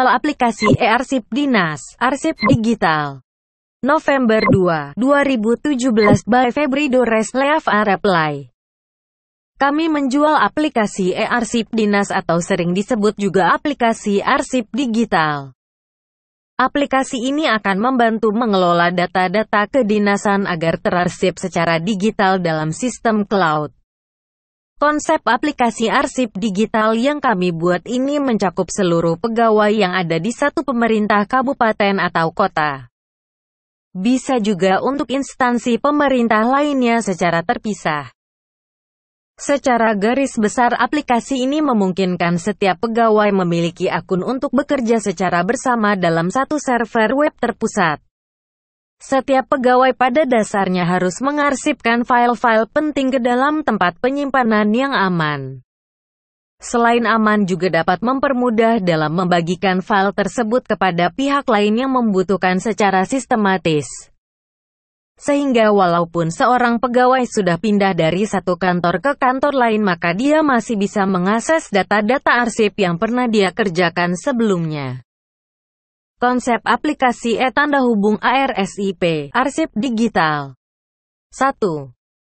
aplikasi e-arsip dinas, arsip digital. November 2, 2017 by Febri Dores Leaf Reply. Kami menjual aplikasi e-arsip dinas atau sering disebut juga aplikasi arsip digital. Aplikasi ini akan membantu mengelola data-data kedinasan agar terarsip secara digital dalam sistem cloud. Konsep aplikasi arsip digital yang kami buat ini mencakup seluruh pegawai yang ada di satu pemerintah kabupaten atau kota. Bisa juga untuk instansi pemerintah lainnya secara terpisah. Secara garis besar aplikasi ini memungkinkan setiap pegawai memiliki akun untuk bekerja secara bersama dalam satu server web terpusat. Setiap pegawai pada dasarnya harus mengarsipkan file-file penting ke dalam tempat penyimpanan yang aman. Selain aman juga dapat mempermudah dalam membagikan file tersebut kepada pihak lain yang membutuhkan secara sistematis. Sehingga walaupun seorang pegawai sudah pindah dari satu kantor ke kantor lain maka dia masih bisa mengakses data-data arsip yang pernah dia kerjakan sebelumnya. Konsep aplikasi e-tanda hubung ARSIP, arsip digital. 1.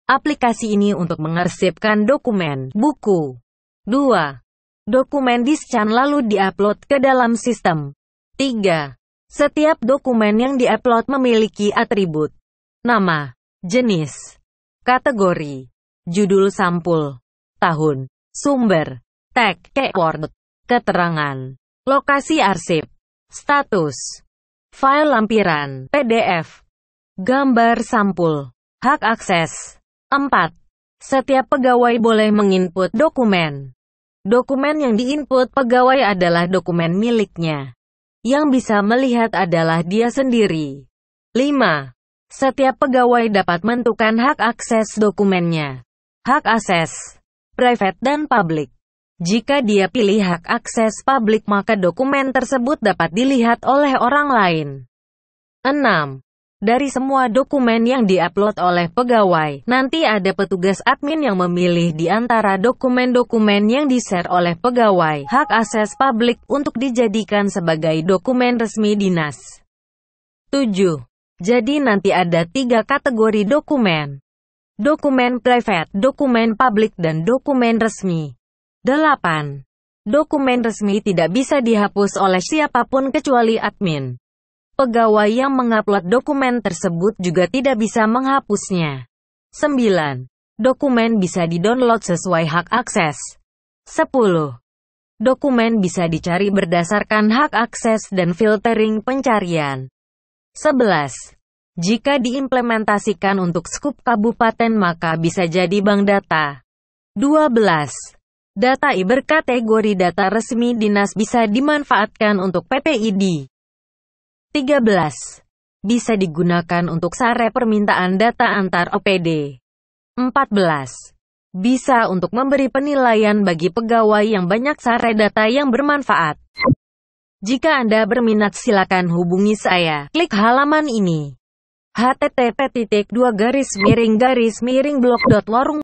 Aplikasi ini untuk mengarsipkan dokumen, buku. 2. Dokumen di-scan lalu diupload ke dalam sistem. 3. Setiap dokumen yang diupload memiliki atribut nama, jenis, kategori, judul sampul, tahun, sumber, tag, keyword, keterangan, lokasi arsip, status, file lampiran, PDF, gambar sampul, hak akses. 4. Setiap pegawai boleh menginput dokumen. Dokumen yang diinput pegawai adalah dokumen miliknya. Yang bisa melihat adalah dia sendiri. 5. Setiap pegawai dapat menentukan hak akses dokumennya. Hak akses, private dan public. Jika dia pilih hak akses publik maka dokumen tersebut dapat dilihat oleh orang lain. 6. Dari semua dokumen yang diupload oleh pegawai, nanti ada petugas admin yang memilih di antara dokumen-dokumen yang di-share oleh pegawai, hak akses publik, untuk dijadikan sebagai dokumen resmi dinas. 7. Jadi nanti ada tiga kategori dokumen. Dokumen private, dokumen publik, dan dokumen resmi. 8. Dokumen resmi tidak bisa dihapus oleh siapapun kecuali admin. Pegawai yang mengupload dokumen tersebut juga tidak bisa menghapusnya. 9. Dokumen bisa didownload sesuai hak akses. 10. Dokumen bisa dicari berdasarkan hak akses dan filtering pencarian. 11. Jika diimplementasikan untuk skup kabupaten maka bisa jadi bank data. 12 Data I berkategori data resmi dinas bisa dimanfaatkan untuk PPID. 13. Bisa digunakan untuk sare permintaan data antar OPD. 14. Bisa untuk memberi penilaian bagi pegawai yang banyak sare data yang bermanfaat. Jika Anda berminat silakan hubungi saya. Klik halaman ini. http 2 garis miring garis miring blog